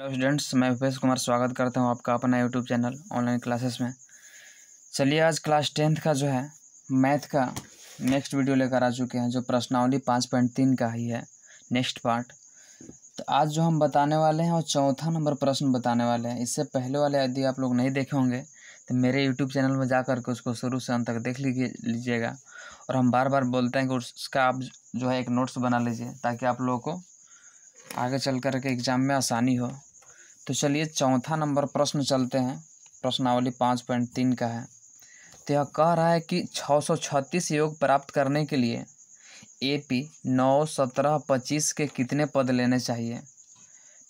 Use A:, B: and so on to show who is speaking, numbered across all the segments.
A: hello students मैं भूपेश कुमार स्वागत करता हूं आपका अपना यूट्यूब चैनल ऑनलाइन क्लासेस में चलिए आज क्लास टेंथ का जो है मैथ का नेक्स्ट वीडियो लेकर आ चुके हैं जो प्रश्नावली पाँच पॉइंट तीन का ही है नेक्स्ट पार्ट तो आज जो हम बताने वाले हैं और चौथा नंबर प्रश्न बताने वाले हैं इससे पहले वाले यदि आप लोग नहीं देखे होंगे तो मेरे यूट्यूब चैनल में जा कर के उसको शुरू से अंत तक देख लीजिए लीजिएगा और हम बार बार बोलते हैं कि उसका आप जो है एक नोट्स बना लीजिए ताकि आप लोगों को आगे चल कर के एग्ज़ाम में आसानी हो तो चलिए चौथा नंबर प्रश्न चलते हैं प्रश्नावली पाँच पॉइंट तीन का है तो यह कह रहा है कि छः सौ छत्तीस योग प्राप्त करने के लिए ए पी नौ सत्रह पच्चीस के कितने पद लेने चाहिए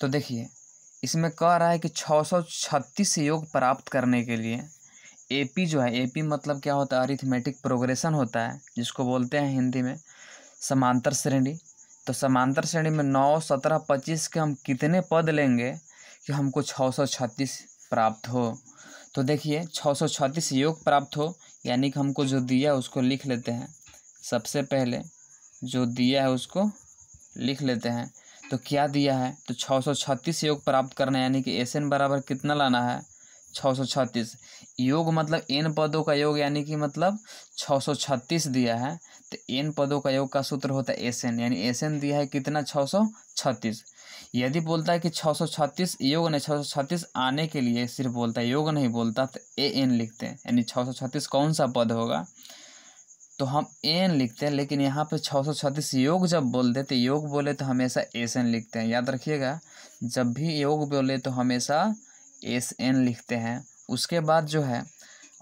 A: तो देखिए इसमें कह रहा है कि छः सौ छत्तीस योग प्राप्त करने के लिए ए पी जो है ए पी मतलब क्या होता है अरिथमेटिक प्रोग्रेशन होता है जिसको बोलते हैं हिंदी में समांतर श्रेणी तो समांतर श्रेणी में नौ सत्रह पच्चीस के हम कितने पद लेंगे कि हमको छः सौ छत्तीस प्राप्त हो तो देखिए छः सौ छत्तीस योग प्राप्त हो यानी कि हमको जो दिया उसको लिख लेते हैं सबसे पहले जो दिया है उसको लिख लेते हैं तो क्या दिया है तो छः सौ छत्तीस योग प्राप्त करना यानी कि एस एन बराबर कितना लाना है छः सौ छत्तीस योग मतलब एन पदों का योग यानी कि मतलब छः सौ छत्तीस दिया है तो एन पदों का योग का सूत्र होता है एस एन यानी एस एन दिया है कितना छः सौ छत्तीस यदि बोलता है कि 636 योग नहीं 636 आने के लिए सिर्फ बोलता है योग नहीं बोलता तो ए एन लिखते हैं यानी 636 कौन सा पद होगा तो हम एन लिखते हैं लेकिन यहाँ पे 636 योग जब बोलते तो योग बोले तो हमेशा एस एन लिखते हैं याद रखिएगा जब भी योग बोले तो हमेशा एस एन लिखते हैं उसके बाद जो है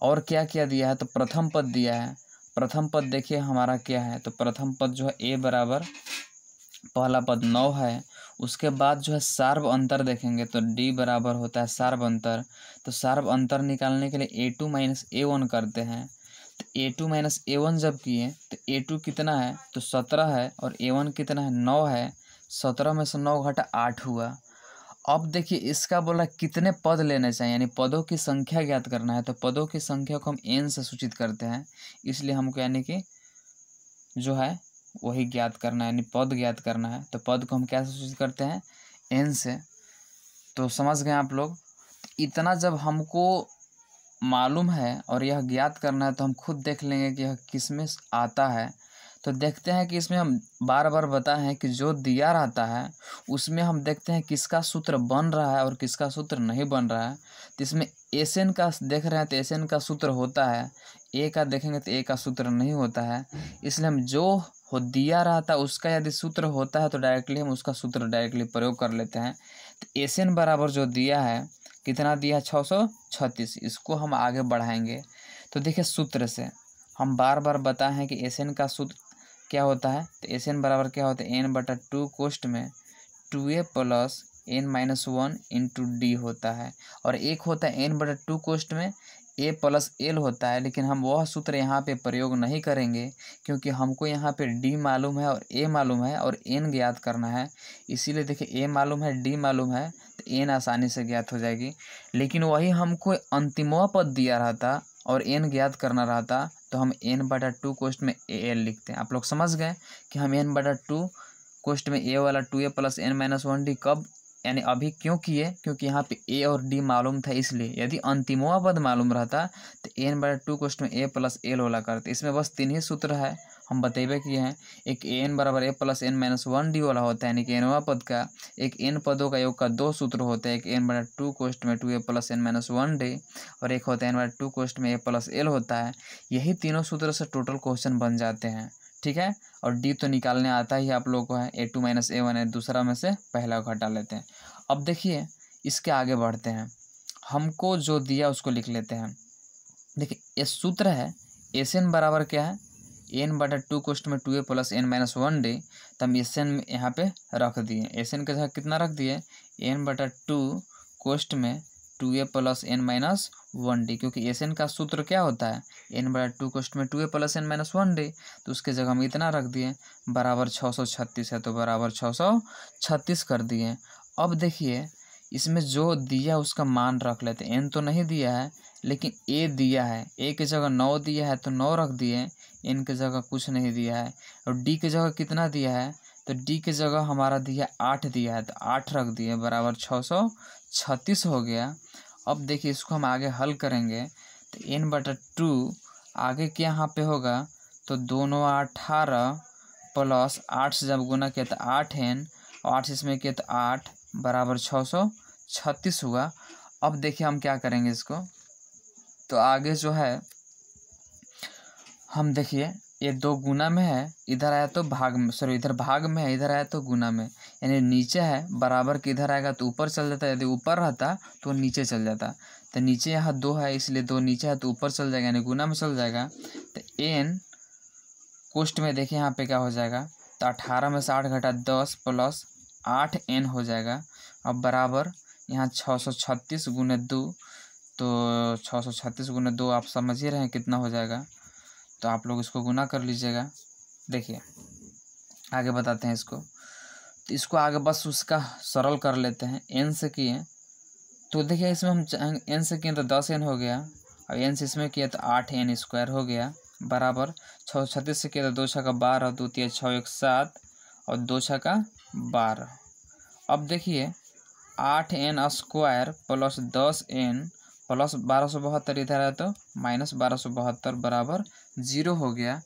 A: और क्या क्या दिया है तो प्रथम पद दिया है प्रथम पद देखिए हमारा क्या है तो प्रथम पद जो है ए बराबर पहला पद नौ है उसके बाद जो है सार्व अंतर देखेंगे तो डी बराबर होता है सार्व अंतर तो सार्व अंतर निकालने के लिए A two minus A one करते हैं तो A two minus A one जब किए तो ए टू कितना है तो सत्रह है और ए वन कितना है नौ है सत्रह में से नौ घटा आठ हुआ अब देखिए इसका बोला कितने पद लेने चाहिए यानी पदों की संख्या ज्ञात करना है तो पदों की संख्या को हम एन से सूचित करते हैं इसलिए हमको यानी कि जो है वही ज्ञात करना है यानी पद ज्ञात करना है तो पद को हम क्या सूचित करते हैं एन से तो समझ गए आप लोग इतना जब हमको मालूम है और यह ज्ञात करना है तो हम खुद देख लेंगे कि यह किस में आता है तो देखते हैं कि इसमें हम बार बार बताए हैं कि जो दिया रहता है उसमें हम देखते हैं किसका सूत्र बन रहा है और किसका सूत्र नहीं बन रहा है तो इसमें एसन का देख रहे हैं तो एसन का सूत्र होता है ए का देखेंगे तो ए का सूत्र नहीं होता है इसलिए हम जो हो दिया रहता है उसका यदि सूत्र होता है तो डायरेक्टली हम उसका सूत्र डायरेक्टली प्रयोग कर लेते हैं तो एस एन बराबर जो दिया है कितना दिया है छः सौ छत्तीस इसको हम आगे बढ़ाएंगे तो देखिए सूत्र से हम बार बार बताए हैं कि एस एन का सूत्र क्या होता है तो एस एन बराबर क्या होता है एन बटा टू कोष्ट में टू ए plus N minus one into D होता है और एक होता है एन बटा टू कोष्ट में ए प्लस एल होता है लेकिन हम वह सूत्र यहाँ पे प्रयोग नहीं करेंगे क्योंकि हमको यहाँ पे डी मालूम है और ए मालूम है और एन ज्ञात करना है इसीलिए देखिए ए मालूम है डी मालूम है तो एन आसानी से ज्ञात हो जाएगी लेकिन वही हमको अंतिमवा पद दिया रहता और एन ज्ञात करना रहता तो हम एन बटा टू कोष्ट में ए एल लिखते हैं आप लोग समझ गए कि हम एन बटा टू कोष्ट में ए वाला टू ए plus N minus one D कब यानी अभी क्यों किए क्योंकि यहाँ पे ए और डी मालूम था इसलिए यदि अंतिमवा पद मालूम रहता तो एन बाय टू क्वेश्चन में ए प्लस एल वाला करते इसमें बस तीन ही सूत्र है हम बतेबे किए हैं एक ए एन बराबर A plus N minus one D वाला होता है यानी कि एनवा पद का एक एन पदों का योग का दो सूत्र होता है एक एन बटा टू कोष्ट में टू ए plus N minus one D और एक होता है एन बटा टू कोष्ट में ए प्लस एल होता है यही तीनों सूत्र से टोटल क्वेश्चन बन जाते हैं ठीक है और डी तो निकालने आता ही आप लोगों को है A two minus A one है दूसरा में से पहला घटा हटा लेते हैं अब देखिए इसके आगे बढ़ते हैं हमको जो दिया उसको लिख लेते हैं देखिए ये सूत्र है एस एन बराबर क्या है एन बटा टू कोस्ट में टू ए plus N minus one D तो हम एस एन यहाँ पर रख दिए एस एन के जगह कितना रख दिए एन बटा टू कोस्ट में टू ए plus N minus one D क्योंकि एस एन का सूत्र क्या होता है एन बड़ा टू कोष्ट में टू ए plus N minus one D तो उसके जगह हम इतना रख दिए बराबर छः सौ छत्तीस है तो बराबर छः सौ छत्तीस कर दिए अब देखिए इसमें जो दिया उसका मान रख लेते एन तो नहीं दिया है लेकिन ए दिया है ए की जगह नौ दिया है तो नौ रख दिए एन की जगह कुछ नहीं दिया है और डी की जगह कितना दिया है तो डी की जगह हमारा दिया आठ दिया है तो आठ रख दिए बराबर छः सौ छत्तीस हो गया अब देखिए इसको हम आगे हल करेंगे तो एन बटा टू आगे के यहाँ पे होगा तो दोनों अठारह प्लस आठ से जब गुना किया तो आठ एन और आठ इसमें किया तो आठ बराबर छः सौ छत्तीस हुआ अब देखिए हम क्या करेंगे इसको तो आगे जो है हम देखिए ये दो गुना में है इधर आया तो भाग में सॉरी इधर भाग में है इधर आया तो गुना में यानी नीचे है बराबर किधर आएगा तो ऊपर चल जाता है यदि ऊपर रहता तो नीचे चल जाता तो नीचे यहाँ दो है इसलिए दो नीचे है तो ऊपर चल जाएगा यानी गुना में चल जाएगा तो एन कोष्ट में देखिए यहाँ पे क्या हो जाएगा तो अठारह में से आठ घटा दस प्लस आठ एन हो जाएगा अब बराबर यहाँ छः सौ छत्तीस गुने दो तो छः सौ छत्तीस गुने दो आप समझ ही रहे हैं कितना हो जाएगा तो आप लोग इसको गुना कर लीजिएगा देखिए आगे बताते हैं इसको तो इसको आगे बस उसका सरल कर लेते हैं एन से किए तो देखिए इसमें हम एन से किए तो दस एन हो गया और एन से इसमें किया तो आठ एन स्क्वायर हो गया बराबर छः छत्तीस से किया तो दो छः का बारह दो तीन छः एक सात और दो छः का बारह अब देखिए आठ एन स्क्वायर प्लस दस एन प्लस बारह सौ बहत्तर इधर है तो माइनस बारह सौ बहत्तर बराबर जीरो हो गया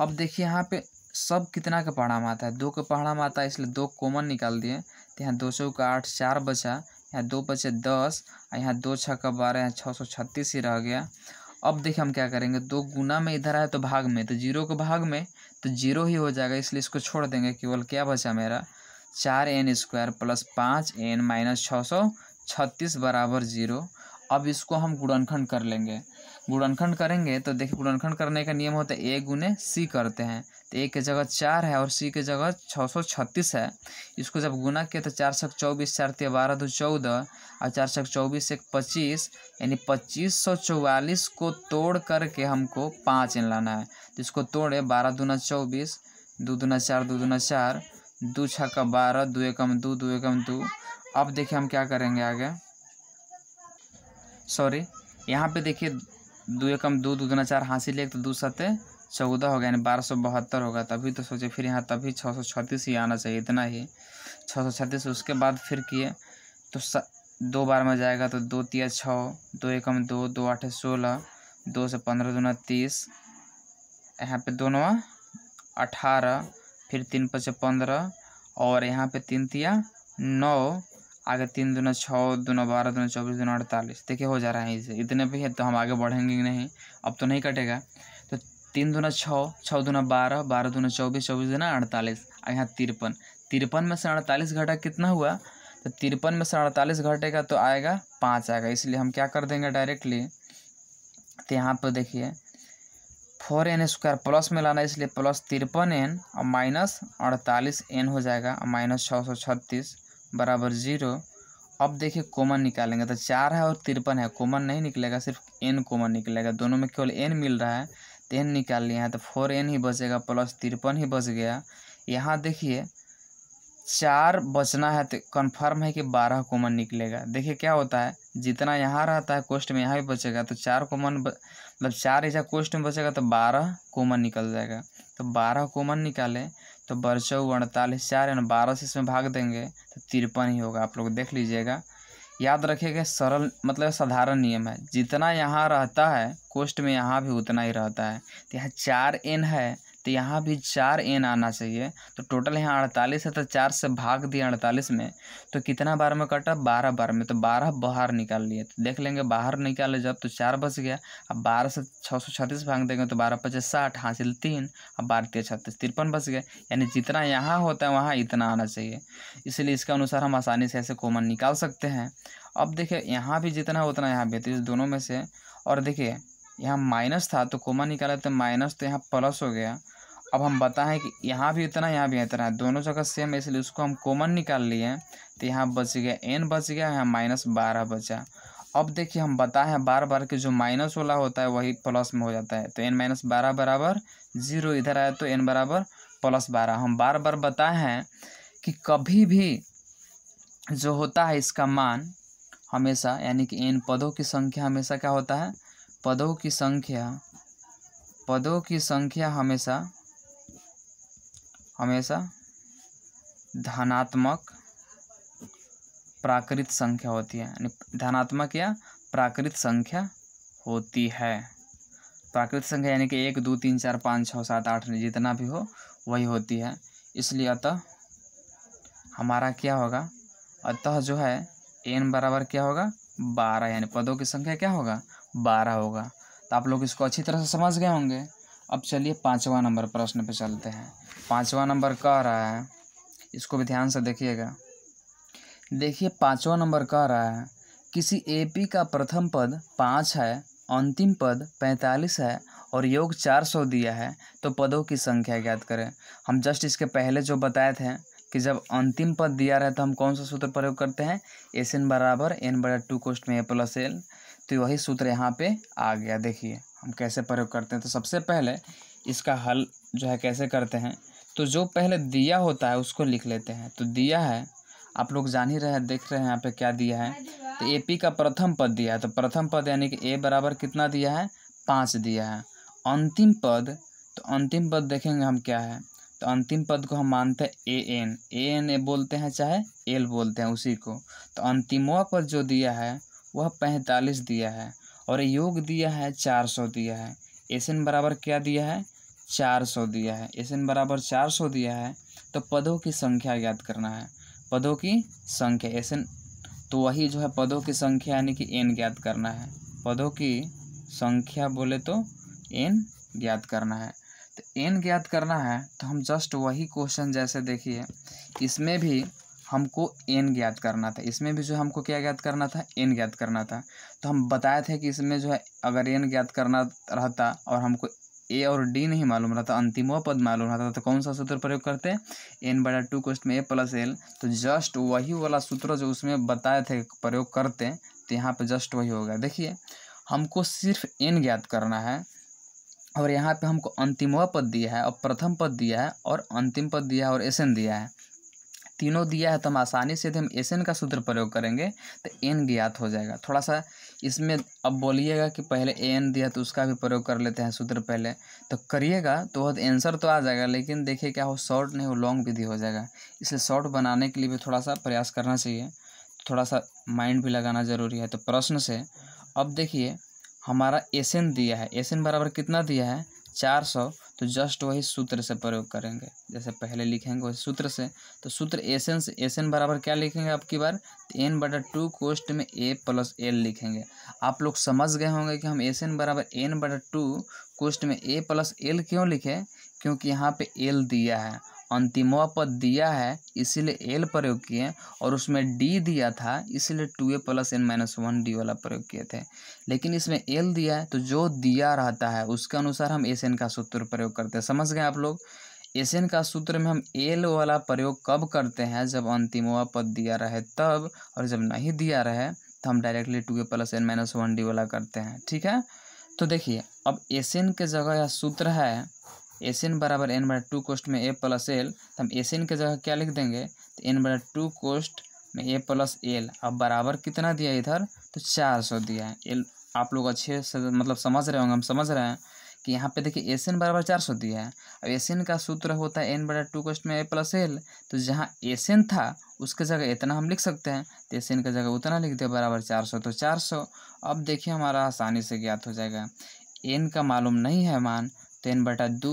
A: अब देखिए यहाँ पे सब कितना का परिणाम आता है दो का परिणाम आता है इसलिए दो कॉमन निकाल दिए तो यहाँ दो सौ का आठ चार बचा यहाँ दो बचे दस और यहाँ दो छः का बारह यहाँ छः सौ छत्तीस ही रह गया अब देखिए हम क्या करेंगे दो गुना में इधर आए तो भाग में तो जीरो के भाग में तो जीरो ही हो जाएगा इसलिए इसको छोड़ देंगे केवल क्या बचा मेरा चार एन स्क्वायर प्लस पाँच एन माइनस छः सौ छत्तीस बराबर जीरो अब इसको हम गुणनखंड कर लेंगे गुणनखंड करेंगे तो देखिए गुणनखंड करने का नियम होता है ए गुने सी करते हैं तो ए के जगह चार है और सी के जगह छः सौ छत्तीस है इसको जब गुना किया तो चार सौ चौबीस चार तेरह बारह दो चौदह और चार सौ चौबीस एक पच्चीस यानी पच्चीस सौ चौवालीस को तोड़ करके हमको पाँच इन लाना है तो इसको तोड़े बारह दूना चौबीस दो दूना चार दो दूना चार दो छः का बारह दो एकम दो दो एकम दो अब देखिए हम क्या करेंगे आगे सॉरी यहाँ पे देखिए दो एकम दो दो दूना चार हासिल एक तो दो सत्य चौदह होगा यानी बारह सौ बहत्तर होगा तभी तो सोचे फिर यहाँ तभी छः सौ छत्तीस ही आना चाहिए इतना ही छः सौ छत्तीस उसके बाद फिर किए तो स, दो बार में जाएगा तो दो तिया छः दो एकम दो दो आठ सोलह दो से पंद्रह दो तीस यहाँ पे दोनों अठारह फिर तीन पचे पंद्रह और यहाँ पे तीन तिया नौ आगे तीन दूना छः नौ बारह दोनों चौबीस दोनों अड़तालीस देखिए हो जा रहा है इसे इतने भी है तो हम आगे बढ़ेंगे नहीं अब तो नहीं कटेगा तीन दूना छः छः दूना बारह बारह दूना चौबीस चौबीस दूना अड़तालीस और यहाँ तिरपन तिरपन में से अड़तालीस घटा कितना हुआ तो तिरपन में से अड़तालीस घटेगा तो आएगा पाँच आएगा इसलिए हम क्या कर देंगे डायरेक्टली तो यहाँ पर देखिए फोर एन स्क्वायर प्लस में लाना इसलिए प्लस तिरपन एन और माइनस अड़तालीस एन हो जाएगा और माइनस छः सौ छत्तीस बराबर ज़ीरो अब देखिए कॉमन निकालेंगे तो चार है और तिरपन है कॉमन नहीं निकलेगा सिर्फ एन कॉमन निकलेगा दोनों में केवल एन मिल रहा है एन निकाल लिया है तो फोर एन ही बचेगा प्लस तिरपन ही बच गया यहाँ देखिए चार बचना है तो कन्फर्म है कि बारह कॉमन निकलेगा देखिए क्या होता है जितना यहाँ रहता है कोष्ट में यहाँ भी बचेगा तो चार कॉमन मतलब चार ऐसा कोष्ट में बचेगा तो बारह कॉमन निकल जाएगा तो बारह कॉमन निकाले तो बरसौ अड़तालीस चार यानी बारह से इसमें भाग देंगे तो तिरपन ही होगा आप लोग देख लीजिएगा याद रखेगा सरल मतलब साधारण नियम है जितना यहाँ रहता है कोष्ट में यहाँ भी उतना ही रहता है तो यहाँ चार एन है तो यहाँ भी चार एन आना चाहिए तो टोटल यहाँ अड़तालीस है तो चार से भाग दिए अड़तालीस में तो कितना बार में कटा बारह बार में तो बारह बाहर निकाल लिए तो देख लेंगे बाहर निकाले जब तो चार बच गया अब बारह से छः सौ छत्तीस भाग देंगे तो बारह पचास साठ हासिल तीन अब बारह तीस छत्तीस तिरपन बच गया यानी जितना यहाँ होता है वहाँ इतना आना चाहिए इसलिए इसके अनुसार हम आसानी से ऐसे कॉमन निकाल सकते हैं अब देखिए यहाँ भी जितना है उतना यहाँ भी इस दोनों में से और देखिए यहाँ माइनस था तो कोमा निकाला तो माइनस तो यहाँ प्लस हो गया अब हम बताएं कि यहाँ भी इतना यहाँ भी इतना है दोनों जगह सेम है इसलिए उसको हम कॉमन निकाल लिए तो यहाँ बच गया एन बच गया यहाँ माइनस बारह बचा अब देखिए हम बताएं हैं बार बार के जो माइनस वाला होता है वही प्लस में हो जाता है तो एन माइनस बारह बराबर जीरो इधर आया तो एन बराबर प्लस बारह हम बार बार बताए हैं कि कभी भी जो होता है इसका मान हमेशा यानी कि एन पदों की संख्या हमेशा क्या होता है पदों की संख्या पदों की संख्या हमेशा हमेशा धनात्मक प्राकृत संख्या होती है यानी धनात्मक या प्राकृत संख्या होती है प्राकृत संख्या यानी कि एक दो तीन चार पाँच छः सात आठ जितना भी हो वही होती है इसलिए अतः हमारा क्या होगा अतः जो है एन बराबर क्या होगा बारह यानी पदों की संख्या क्या होगा बारह होगा तो आप लोग इसको अच्छी तरह से समझ गए होंगे अब चलिए पाँचवा नंबर प्रश्न पे चलते हैं पाँचवा नंबर कह रहा है इसको भी ध्यान से देखिएगा देखिए पाँचवा नंबर कह रहा है किसी एपी का प्रथम पद पाँच है अंतिम पद पैंतालीस है और योग चार सौ दिया है तो पदों की संख्या ज्ञात करें हम जस्ट इसके पहले जो बताए थे कि जब अंतिम पद दिया रहे तो हम कौन सा सूत्र प्रयोग करते हैं एस एन बराबर एन बड़ा टू कोस्ट में ए प्लस एल तो वही सूत्र यहाँ पे आ गया देखिए हम कैसे प्रयोग करते हैं तो सबसे पहले इसका हल जो है कैसे करते हैं तो जो पहले दिया होता है उसको लिख लेते हैं तो दिया है आप लोग जान ही रहे हैं देख रहे हैं यहाँ पे क्या दिया है तो ए पी का प्रथम पद दिया है तो प्रथम पद यानी कि ए बराबर कितना दिया है पाँच दिया है अंतिम पद तो अंतिम पद देखेंगे हम क्या है तो अंतिम पद को हम मानते हैं A N A N A बोलते हैं चाहे एल बोलते हैं उसी को तो अंतिमवा पद जो दिया है वह पैंतालीस दिया है और योग दिया है चार सौ दिया है एस एन बराबर क्या दिया है चार सौ दिया है एस एन बराबर चार सौ दिया है तो पदों की संख्या ज्ञात करना है पदों की संख्या एस एन तो वही जो है पदों की संख्या यानी कि एन ज्ञात करना है पदों की संख्या बोले तो एन ज्ञात करना है तो एन ज्ञात करना है तो हम जस्ट वही क्वेश्चन जैसे देखिए इसमें भी हमको एन ज्ञात करना था इसमें भी जो हमको क्या ज्ञात करना था एन ज्ञात करना था तो हम बताए थे कि इसमें जो है अगर एन ज्ञात करना रहता और हमको ए और डी नहीं मालूम रहा था अंतिम वह पद मालूम रहा था तो कौन सा सूत्र प्रयोग करते एन बटा टू क्वेश्चन में ए प्लस एल तो जस्ट वही वाला सूत्र जो उसमें बताए थे प्रयोग करते तो यहाँ पे जस्ट वही होगा देखिए हमको सिर्फ एन ज्ञात करना है और यहाँ पे हमको व पद दिया है और प्रथम पद दिया है और अंतिम पद दिया है और एस दिया है तीनों दिया है तो हम आसानी से यदि हम एस का सूत्र प्रयोग करेंगे तो एन ज्ञात हो जाएगा थोड़ा सा इसमें अब बोलिएगा कि पहले ए एन दिया तो उसका भी प्रयोग कर लेते हैं सूत्र पहले तो करिएगा तो वह आंसर तो आ जाएगा लेकिन देखिए क्या हो शॉर्ट नहीं हो लॉन्ग विधि हो जाएगा इसलिए शॉर्ट बनाने के लिए भी थोड़ा सा प्रयास करना चाहिए थोड़ा सा माइंड भी लगाना जरूरी है तो प्रश्न से अब देखिए हमारा एस एन दिया है एस एन बराबर कितना दिया है चार सौ तो जस्ट वही सूत्र से प्रयोग करेंगे जैसे पहले लिखेंगे वही सूत्र से तो सूत्र एसन से एसन बराबर क्या लिखेंगे आपकी बार तो एन बटा टू कोस्ट में ए प्लस एल लिखेंगे आप लोग समझ गए होंगे कि हम एसन बराबर एन बटा टू कोस्ट में ए प्लस एल क्यों लिखें क्योंकि यहाँ पे एल दिया है अंतिमवा पद दिया है इसीलिए एल प्रयोग किए और उसमें डी दिया था इसीलिए टू ए plus N minus one D वाला प्रयोग किए थे लेकिन इसमें एल दिया है तो जो दिया रहता है उसके अनुसार हम एस एन का सूत्र प्रयोग करते हैं समझ गए आप लोग एस एन का सूत्र में हम एल वाला प्रयोग कब करते हैं जब अंतिमवा पद दिया रहे तब और जब नहीं दिया रहे तो हम डायरेक्टली टू ए plus N minus one D वाला करते हैं ठीक है तो देखिए अब एस एन के जगह यह सूत्र है एस एन बराबर एन बटा टू कोस्ट में ए प्लस एल तो हम एस एन के जगह क्या लिख देंगे तो एन बटा टू कोस्ट में ए प्लस एल अब बराबर कितना दिया इधर तो चार सौ दिया है एल आप लोग अच्छे से मतलब समझ रहे होंगे हम समझ रहे हैं कि यहाँ पे देखिए एस एन बराबर चार सौ दिया है अब एस एन का सूत्र होता है एन बटा टू कोस्ट में ए प्लस एल तो जहाँ एस एन था उसके जगह इतना हम लिख सकते हैं तो एस एन का जगह उतना लिख दिया बराबर चार सौ तो चार सौ अब देखिए हमारा आसानी से ज्ञात हो जाएगा एन का मालूम नहीं है मान तीन बटा दो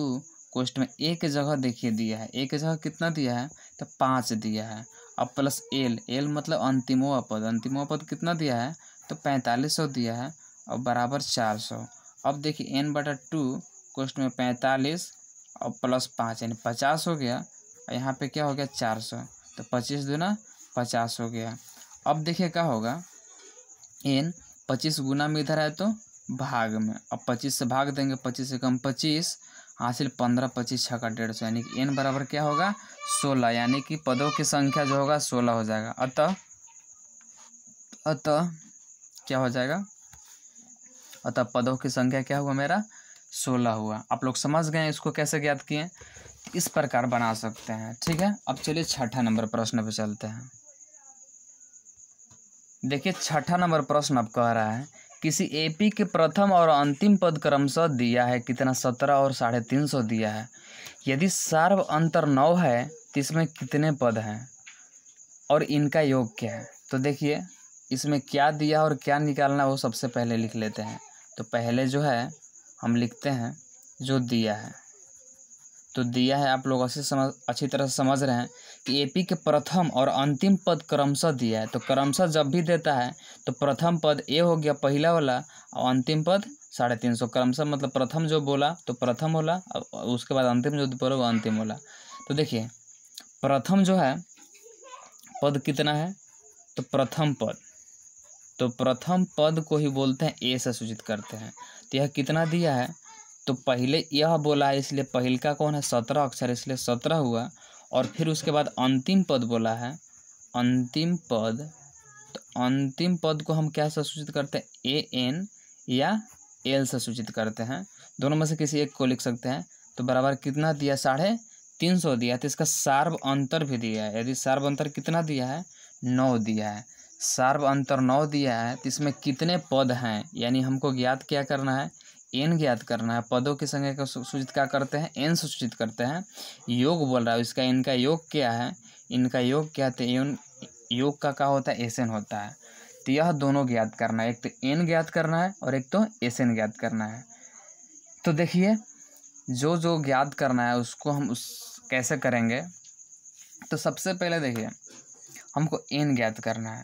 A: कोष्ट में एक जगह देखिए दिया है एक जगह कितना दिया है तो पाँच दिया है अब प्लस एल एल मतलब अंतिमो पद अंतिमो पद कितना दिया है तो पैंतालीस सौ दिया है और बराबर चार सौ अब देखिए एन बटा टू कोष्ट में पैंतालीस और प्लस पाँच यानी पचास हो गया और यहाँ पर क्या हो गया चार सौ तो पच्चीस दूना पचास हो गया अब देखिए क्या होगा एन पच्चीस गुना में इधर है तो भाग में अब पच्चीस से भाग देंगे पच्चीस से कम पच्चीस हासिल पंद्रह पच्चीस छः का डेढ़ सौ यानी कि एन बराबर क्या होगा सोलह यानी कि पदों की संख्या जो होगा सोलह हो जाएगा अतः अतः क्या हो जाएगा अतः पदों की संख्या क्या हुआ मेरा सोलह हुआ आप लोग समझ गए इसको कैसे ज्ञात किए इस प्रकार बना सकते हैं ठीक है अब चलिए छठा नंबर प्रश्न पे चलते हैं देखिए छठा नंबर प्रश्न अब कह रहा है किसी एपी के प्रथम और अंतिम पद क्रमशः दिया है कितना सत्रह और साढ़े तीन सौ दिया है यदि सार्व अंतर नौ है तो इसमें कितने पद हैं और इनका योग क्या है तो देखिए इसमें क्या दिया और क्या निकालना वो सबसे पहले लिख लेते हैं तो पहले जो है हम लिखते हैं जो दिया है तो दिया है आप लोग अच्छे समझ अच्छी तरह से समझ रहे हैं ए पी के प्रथम और अंतिम पद क्रमशः दिया है तो क्रमशः जब भी देता है तो प्रथम पद ए हो गया पहला वाला और अंतिम पद साढ़े तीन सौ क्रमशः मतलब प्रथम जो बोला तो प्रथम होला और उसके बाद अंतिम जो बोला वो अंतिम होला तो देखिए प्रथम जो है पद कितना है तो प्रथम पद तो प्रथम पद को ही बोलते हैं ए से सूचित करते हैं तो यह कितना दिया है तो पहले यह बोला है इसलिए पहल का कौन है सत्रह अक्षर इसलिए सत्रह हुआ और फिर उसके बाद अंतिम पद बोला है अंतिम पद तो अंतिम पद को हम क्या से सूचित करते हैं ए एन या एल से सूचित करते हैं दोनों में से किसी एक को लिख सकते हैं तो बराबर कितना दिया साढ़े तीन सौ दिया तो इसका सार्व अंतर भी दिया है यदि सार्व अंतर कितना दिया है नौ दिया है सार्व अंतर नौ दिया है तो इसमें कितने पद हैं यानी हमको ज्ञात क्या करना है एन ज्ञात करना है पदों की संख्या को सूचित क्या करते हैं एन सूचित करते हैं योग बोल रहा है इसका इनका योग क्या है इनका योग क्या है एन योग का क्या होता है एस होता है तो यह दोनों ज्ञात करना है एक तो एन ज्ञात करना है और एक तो एस ज्ञात करना है तो देखिए जो जो ज्ञात करना है उसको हम उस कैसे करेंगे तो सबसे पहले देखिए हमको एन ज्ञात करना है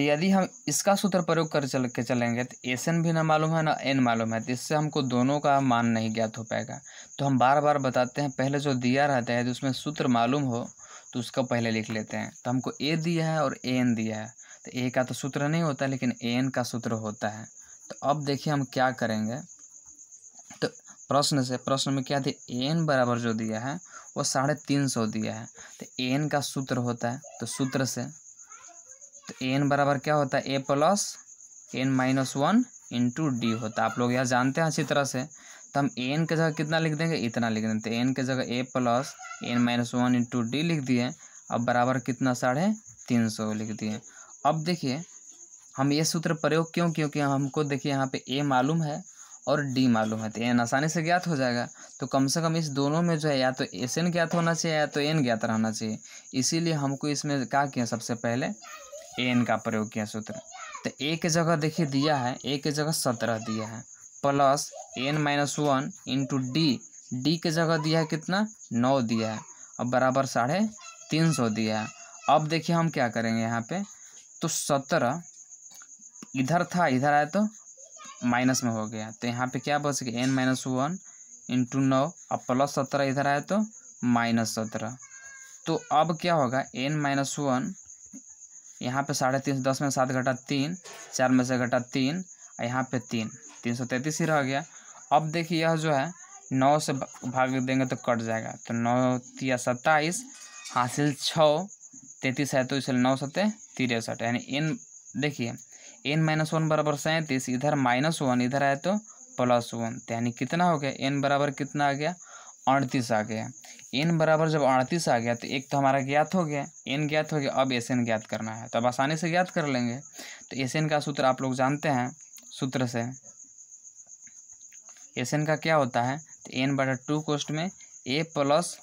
A: तो यदि हम इसका सूत्र प्रयोग कर चल के चलेंगे तो एस एन भी ना मालूम है ना एन मालूम है तो इससे हमको दोनों का मान नहीं ज्ञात हो पाएगा तो हम बार बार बताते हैं पहले जो दिया रहता है तो उसमें सूत्र मालूम हो तो उसका पहले लिख लेते हैं तो हमको ए दिया है और ए एन दिया है तो ए का तो सूत्र नहीं होता लेकिन ए एन का सूत्र होता है तो अब देखिए हम क्या करेंगे तो प्रश्न से प्रश्न में क्या थे ए तो एन बराबर जो दिया है वो साढ़े तीन सौ दिया है तो ए एन का सूत्र होता है तो सूत्र से तो एन बराबर क्या होता है a plus N minus one into D होता है आप लोग यह जानते हैं अच्छी तरह से तो हम एन के जगह कितना लिख देंगे इतना लिख देंगे तो एन के जगह a plus N minus one into d लिख दिए अब बराबर कितना साढ़े तीन सौ लिख दिए अब देखिए हम ये सूत्र प्रयोग क्यों क्योंकि हमको देखिए यहाँ पे ए मालूम है और डी मालूम है तो एन आसानी से ज्ञात हो जाएगा तो कम से कम इस दोनों में जो है या तो एस एन ज्ञात होना चाहिए या तो एन ज्ञात रहना चाहिए इसीलिए हमको इसमें क्या किया सबसे पहले एन का प्रयोग किया सूत्र तो ए के जगह देखिए दिया है ए के जगह सत्रह दिया है plus N minus one into d d के जगह दिया है कितना नौ दिया है अब बराबर साढ़े तीन सौ दिया है अब देखिए हम क्या करेंगे यहाँ पे तो सत्रह इधर था इधर आया तो माइनस में हो गया तो यहाँ पे क्या बच गया एन माइनस वन इंटू नौ अब प्लस सत्रह इधर आया तो माइनस सत्रह तो अब क्या होगा एन माइनस वन यहाँ पे साढ़े तीन सौ दस में सात घटा तीन चार में से घटा तीन और यहाँ पे तीन तीन सौ तैंतीस ही रह गया अब देखिए यह जो है नौ से भाग देंगे तो कट जाएगा तो नौ या सत्ताईस हासिल छः तैंतीस है तो इसलिए नौ सत्ते तिरसठ यानी एन देखिए एन माइनस वन बराबर सैंतीस इधर माइनस वन इधर आए तो प्लस वन तो यानी कितना हो गया एन बराबर कितना आ गया अड़तीस आ गया एन बराबर जब अड़तीस आ गया तो एक तो हमारा ज्ञात हो गया एन ज्ञात हो गया अब एस एन ज्ञात करना है तो अब आसानी से ज्ञात कर लेंगे तो एस एन का सूत्र आप लोग जानते हैं सूत्र से एस एन का क्या होता है तो एन बटा टू कोस्ट में ए प्लस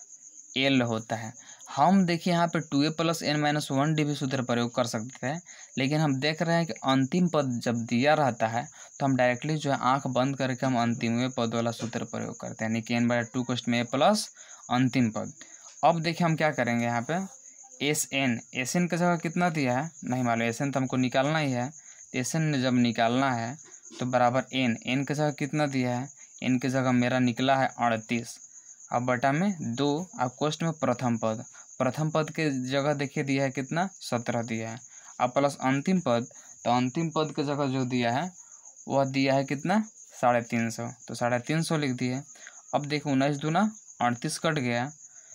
A: एल होता है हम देखिए यहाँ पे टू ए plus N minus one d भी सूत्र प्रयोग कर सकते हैं लेकिन हम देख रहे हैं कि अंतिम पद जब दिया रहता है तो हम डायरेक्टली जो है आँख बंद करके हम अंतिम पद वाला सूत्र प्रयोग करते हैं यानी कि एन बाय टू क्वेश्चन में ए प्लस अंतिम पद अब देखिए हम क्या करेंगे यहाँ पे एस एन एस एन का जगह कितना दिया है नहीं मालूम एस एन तो हमको निकालना ही है एस एन जब निकालना है तो बराबर एन एन का जगह कितना दिया है एन के जगह मेरा निकला है अड़तीस अब बटा में दो और कोष्ट में प्रथम पद प्रथम पद के जगह देखिए दिया है कितना सत्रह दिया है अब प्लस अंतिम पद तो अंतिम पद के जगह जो दिया है वह दिया है कितना साढ़े तीन सौ तो साढ़े तीन सौ लिख दिए अब देखिए उन्नीस दूना अड़तीस कट गया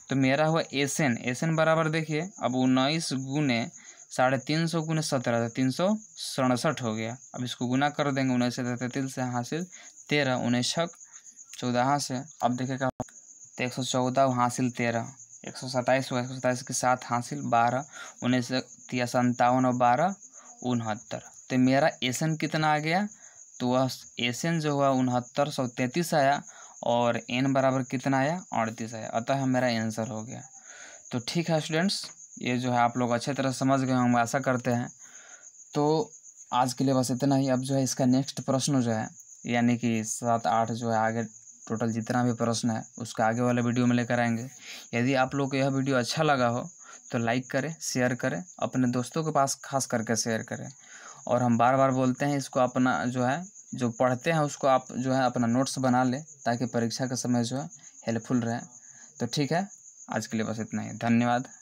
A: तो मेरा हुआ एसन एसन बराबर देखिए अब उन्नीस गुने साढ़े तीन सौ गुने सत्रह तो तीन सौ सड़सठ हो गया अब इसको गुना कर देंगे उन्नीस से तैतीस से हासिल तेरह उन्नीस छक चौदह से अब देखेगा तो एक सौ चौदह हासिल तेरह एक सौ सत्ताईस हुआ एक सौ सत्ताईस के साथ हासिल बारह उन्नीस सौ संतावन और बारह उनहत्तर तो मेरा एसन कितना आ गया तो वह एसन जो हुआ उनहत्तर सौ तैंतीस आया और एन बराबर कितना आया अड़तीस आया अतः मेरा आंसर हो गया तो ठीक है स्टूडेंट्स ये जो है आप लोग अच्छे तरह समझ गए हम आशा करते हैं तो आज के लिए बस इतना ही अब जो है इसका नेक्स्ट प्रश्न जो है यानी कि सात आठ जो है आगे टोटल जितना भी प्रश्न है उसका आगे वाला वीडियो में लेकर आएंगे यदि आप लोग को यह वीडियो अच्छा लगा हो तो लाइक करें शेयर करें अपने दोस्तों के पास खास करके शेयर करें और हम बार बार बोलते हैं इसको अपना जो है जो पढ़ते हैं उसको आप जो है अपना नोट्स बना लें ताकि परीक्षा का समय जो है हेल्पफुल रहे तो ठीक है आज के लिए बस इतना ही धन्यवाद